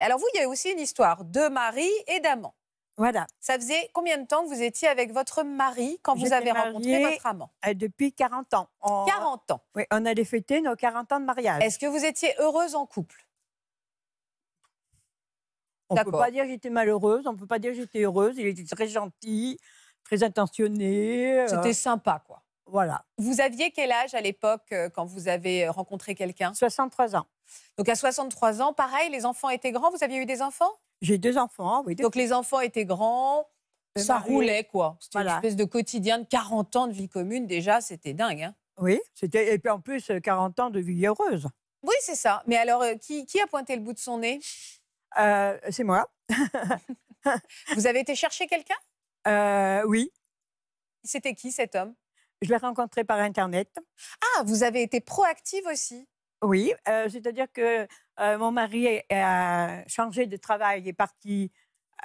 Alors vous, il y a aussi une histoire de mari et d'amant. Voilà. Ça faisait combien de temps que vous étiez avec votre mari quand vous avez rencontré votre amant euh, Depuis 40 ans. 40 ans Oui, on allait fêter nos 40 ans de mariage. Est-ce que vous étiez heureuse en couple On ne peut pas dire que j'étais malheureuse, on ne peut pas dire que j'étais heureuse. Il était très gentil, très attentionné. Euh. C'était sympa, quoi. Voilà. Vous aviez quel âge à l'époque euh, quand vous avez rencontré quelqu'un 63 ans. Donc à 63 ans, pareil, les enfants étaient grands. Vous aviez eu des enfants J'ai deux enfants, oui. Donc les enfants étaient grands. ça roulait, quoi. C'était une espèce de quotidien de 40 ans de vie commune. Déjà, c'était dingue. Hein. oui, c'était. Et puis en plus, 40 ans de vie heureuse. Oui, c'est ça. Mais alors, euh, qui, a pointé le bout de son nez euh, C'est moi. Vous avez été chercher quelqu'un euh, Oui. C'était qui cet homme Je l'ai rencontré par Internet. Ah, vous avez été proactive aussi oui, euh, c'est-à-dire que euh, mon mari a changé de travail, est parti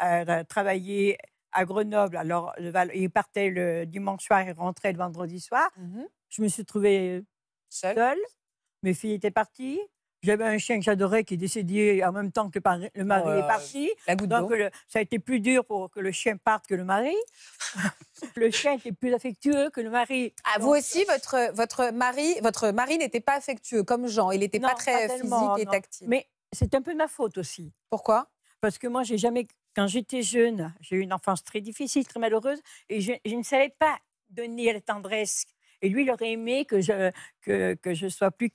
euh, travailler à Grenoble. Alors, il partait le dimanche soir et rentrait le vendredi soir. Mmh Je me suis trouvée seule. Mes filles étaient parties. J'avais un chien que j'adorais qui est décédé en même temps que le mari oh est parti. Donc ça a été plus dur pour que le chien parte que le mari. le chien était plus affectueux que le mari. Ah, vous aussi, votre, votre mari, votre mari n'était pas affectueux comme Jean. Il n'était pas très physique et tactile. Mais c'est un peu ma faute aussi. Pourquoi Parce que moi, j'ai jamais, quand j'étais jeune, j'ai eu une enfance très difficile, très malheureuse, et je, ne savais pas donner la tendresse. Et lui, il aurait aimé que je, que, que je sois plus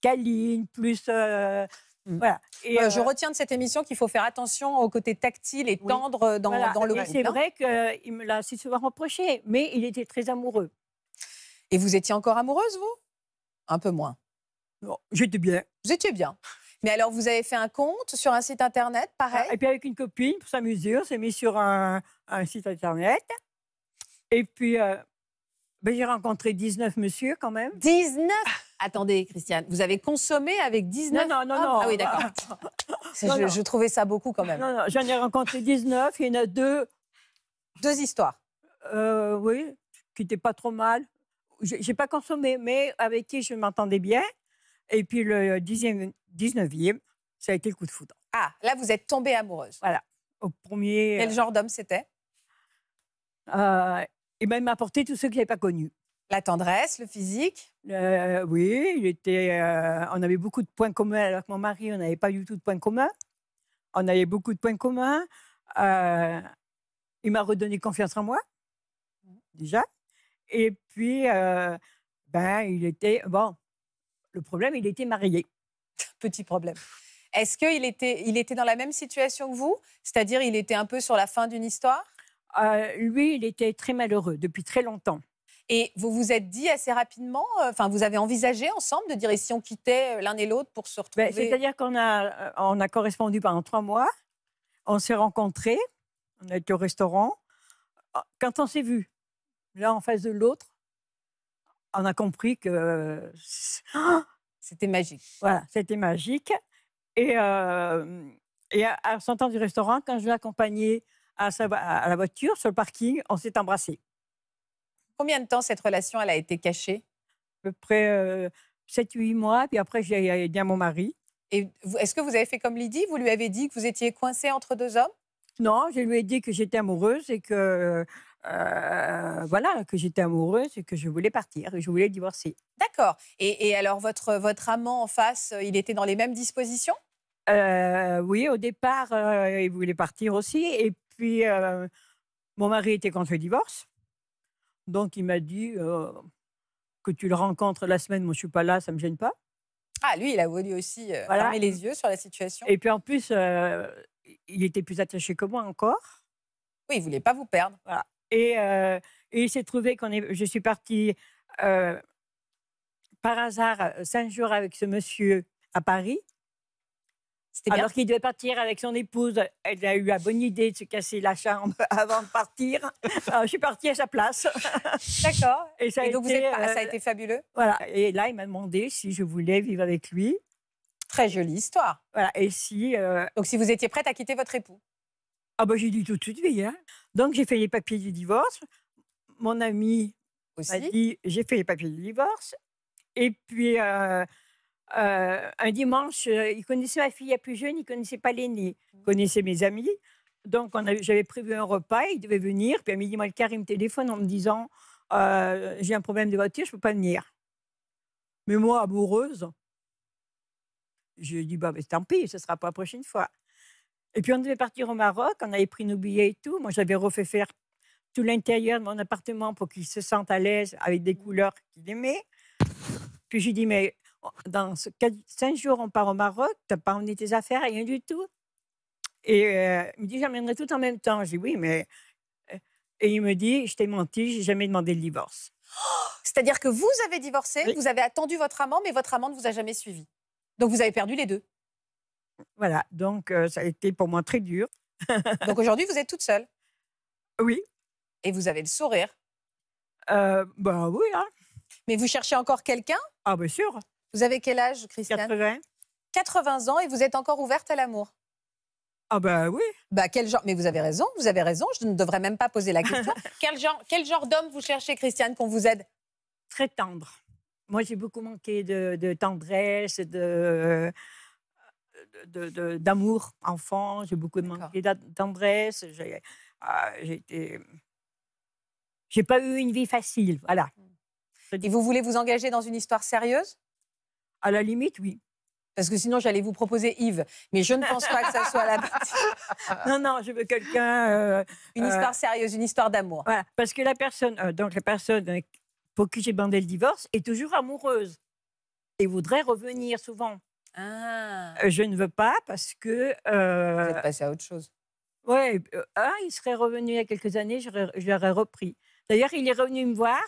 câline, plus. Euh, mmh. voilà. Et, je euh, retiens de cette émission qu'il faut faire attention au côté tactile et tendre dans, dans le C'est hein. vrai qu'il me l'a si souvent reproché, mais il était très amoureux. Et vous étiez encore amoureuse, vous Un peu moins. J'étais bien. Vous étiez bien. Mais alors, vous avez fait un compte sur un site internet, ah, pareil Et puis avec une copine, pour s'amuser, on s'est mis sur un, un, site internet. Et puis, euh, ben, j'ai rencontré 19 monsieur quand même. 19 Attendez, Christiane, vous avez consommé avec 19 Non, non, non. non. Ah oui, d'accord. je, trouvais ça beaucoup quand même. Non, non, j'en ai rencontré 19. Il y en a deux. Deux histoires. Euh, oui, qui n'étaient pas trop mal. Je n'ai pas consommé, mais avec qui je m'entendais bien. Et puis le 19e, ça a été le coup de foudre. Ah, là, vous êtes tombée amoureuse. Voilà. Au premier. Quel euh, genre d'homme c'était euh, ben, il m'a apporté tous ceux que je pas connus. La tendresse, le physique euh, Oui, il était, euh, on avait beaucoup de points communs avec mon mari, on n'avait pas du tout de points communs. On avait beaucoup de points communs. Euh, il m'a redonné confiance en moi, déjà. Et puis, ben, il était. Bon, le problème, il était marié. Petit problème. Est-ce qu'il était, il était dans la même situation que vous C'est-à-dire, il était un peu sur la fin d'une histoire Lui, il était très malheureux depuis très longtemps. Et vous vous êtes dit assez rapidement, euh, enfin, vous avez envisagé ensemble de dire si on quittait euh, l'un et l'autre pour se ben, retrouver C'est-à-dire qu'on a, euh, on a correspondu pendant trois mois, on s'est rencontrés, on a été au restaurant. Ah, quand on s'est vus, l'un en face de l'autre, on a compris que. Ah c'était magique. Voilà, c'était magique. Et, et à, du restaurant, quand je l'ai accompagné à, sa, à la voiture, sur le parking, on s'est embrassés. Combien de temps cette relation, elle a été cachée À peu près 7-8 euh, mois, puis après, j'ai aidé mon mari. Et est-ce que vous avez fait comme Lydie Vous lui avez dit que vous étiez coincée entre deux hommes Non, je lui ai dit que j'étais amoureuse et que euh, voilà, que j'étais amoureuse et que je voulais partir, et je voulais divorcer. D'accord. Et, alors, votre, votre amant en face, il était dans les mêmes dispositions euh, Oui, au départ, il voulait partir aussi. Et puis, mon mari était contre le divorce. Donc, il m'a dit euh, que tu le rencontres la semaine, moi, je suis pas là, ça me gêne pas. Ah, lui, il a voulu aussi euh, fermer les yeux sur la situation. Et puis, en plus, euh, il était plus attaché que moi encore. Oui, il voulait pas vous perdre. Et, il s'est trouvé qu'on est... Je suis partie par hasard cinq jours avec ce monsieur à Paris. Alors qu'il devait partir avec son épouse. Elle a eu la bonne idée de se casser la chambre avant de partir. Euh, je suis partie à sa place. D'accord. Et, ça, a donc été, ça a euh, été fabuleux. Voilà. Et là, il m'a demandé si je voulais vivre avec lui. Très jolie histoire. Voilà. Et si. Euh, donc, si vous étiez prête à quitter votre époux. Ah ben, j'ai dit tout de suite oui. Hein. Donc, j'ai fait les papiers du divorce. Mon ami m'a dit j'ai fait les papiers du divorce. Et puis. Euh, un dimanche, euh, il connaissait ma fille la plus jeune, il connaissait pas l'aînée, il mmh. connaissait mes amis. Donc, j'avais prévu un repas, il devait venir. Puis à midi moi, le carré me téléphone en me disant euh, J'ai un problème de voiture, je ne peux pas venir. Mais moi, amoureuse, je lui ai dit bah, mais Tant pis, ce sera pas la prochaine fois. Et puis on devait partir au Maroc, on avait pris nos billets et tout. Moi, j'avais refait faire tout l'intérieur de mon appartement pour qu'il se sente à l'aise avec des mmh. couleurs qu'il aimait. Puis j'ai dit Mais dans ce, cinq jours, on part au Maroc, t'as pas emmené tes affaires, rien du tout. Et euh, il me dit, j'emmènerai tout en même temps. Je dis, oui, mais. Euh, Et il me dit, je t'ai menti, j'ai jamais demandé le divorce. C'est-à-dire que vous avez divorcé, vous avez attendu votre amant, mais votre amant ne vous a jamais suivi. Donc vous avez perdu les deux. Voilà, donc euh, ça a été pour moi très dur. donc aujourd'hui, vous êtes toute seule Oui. Et vous avez le sourire Ben oui, hein. Mais vous cherchez encore quelqu'un Ah, bien sûr. Vous avez quel âge, Christiane 80. ans et vous êtes encore ouverte à l'amour Ah ben oui. Bah quel genre Mais vous avez raison, vous avez raison, je ne devrais même pas poser la question. quel genre, quel genre d'homme vous cherchez, Christiane, qu'on vous aide Très tendre. Moi, j'ai beaucoup manqué de, tendresse, de d'amour enfant, j'ai beaucoup manqué de tendresse, ah, j'ai été j'ai pas eu une vie facile, voilà. Et vous voulez vous engager dans une histoire sérieuse à la limite, oui. Parce que sinon, j'allais vous proposer Yves, mais je ne pense pas que ça soit la partie. non, non, je veux quelqu'un. Euh, une euh, histoire sérieuse, une histoire d'amour. parce que la personne, euh, donc la personne pour qui j'ai bandé le divorce est toujours amoureuse et voudrait revenir souvent. Ah. Je ne veux pas parce que. vous êtes passé à autre chose. Oui, ah, il serait revenu il y a quelques années, je l'aurais repris. D'ailleurs, il est revenu me voir.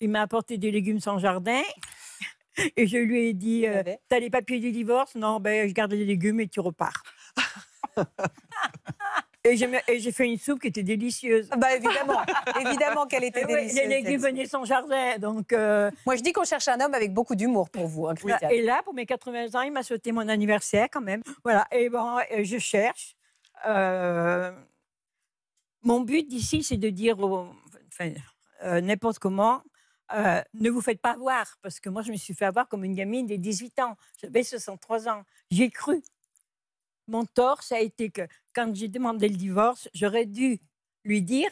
Il m'a apporté des légumes sans jardin. Et je lui ai dit, tu ah euh, t'as les papiers du divorce Non, ben je garde les légumes et tu repars. Et j'ai fait une soupe qui était délicieuse. Bah évidemment, évidemment qu'elle était délicieuse. Les légumes venaient sans jardin, donc. Euh, Moi, je dis qu'on cherche un homme avec beaucoup d'humour pour vous, hein, Et là, pour mes 80 ans, il m'a souhaité mon anniversaire quand même. Voilà. Et bon, je cherche. Euh, mon but d'ici, c'est de dire, n'importe comment, euh, ne vous faites pas voir, parce que moi, je me suis fait avoir comme une gamine des 18 ans. J'avais 63 ans. j'ai cru. Mon tort, ça a été que quand j'ai demandé le divorce, j'aurais dû lui dire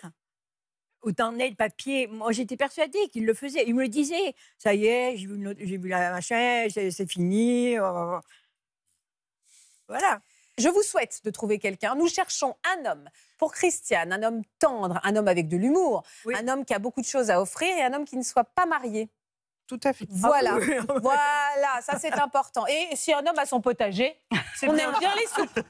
autant t'en le papier. Moi, j'étais persuadée qu'il le faisait. Il me le disait. Ça y est, j'ai vu, vu, la machin, c'est fini. Oh, oh, oh. Voilà. Je vous souhaite de trouver quelqu'un. Nous cherchons un homme pour Christiane, un homme tendre, un homme avec de l'humour, un homme qui a beaucoup de choses à offrir et un homme qui ne soit pas marié. Tout à fait. Voilà, ah voilà, ça c'est important. Et si un homme a son potager, on aime bien les soupes.